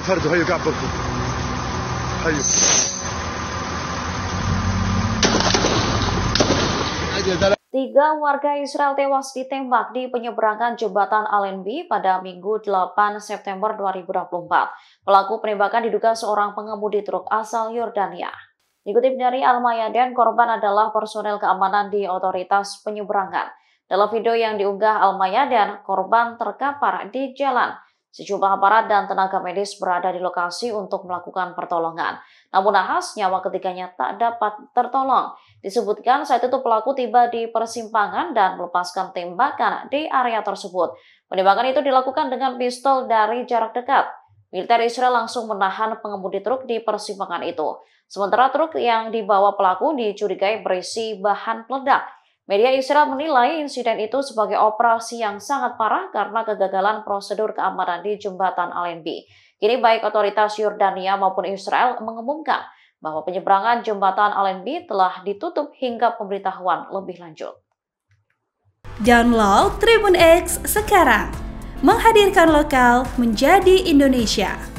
فرد هيو هيو Tiga warga Israel tewas ditembak di penyeberangan jembatan Allenby pada Minggu 8 September 2024. Pelaku penembakan diduga seorang pengemudi truk asal Yordania. Dikutip dari al mayadeen korban adalah personel keamanan di otoritas penyeberangan. Dalam video yang diunggah al mayadeen korban terkapar di jalan. Sejumlah aparat dan tenaga medis berada di lokasi untuk melakukan pertolongan. Namun nahas, nyawa ketiganya tak dapat tertolong. Disebutkan saat itu pelaku tiba di persimpangan dan melepaskan tembakan di area tersebut. Penembakan itu dilakukan dengan pistol dari jarak dekat. Militer Israel langsung menahan pengemudi truk di persimpangan itu. Sementara truk yang dibawa pelaku dicurigai berisi bahan peledak Media Israel menilai insiden itu sebagai operasi yang sangat parah karena kegagalan prosedur keamanan di jembatan Allenby. Kini baik otoritas Yordania maupun Israel mengumumkan bahwa penyeberangan jembatan Allenby telah ditutup hingga pemberitahuan lebih lanjut. Download Tribun X sekarang. Menghadirkan lokal menjadi Indonesia.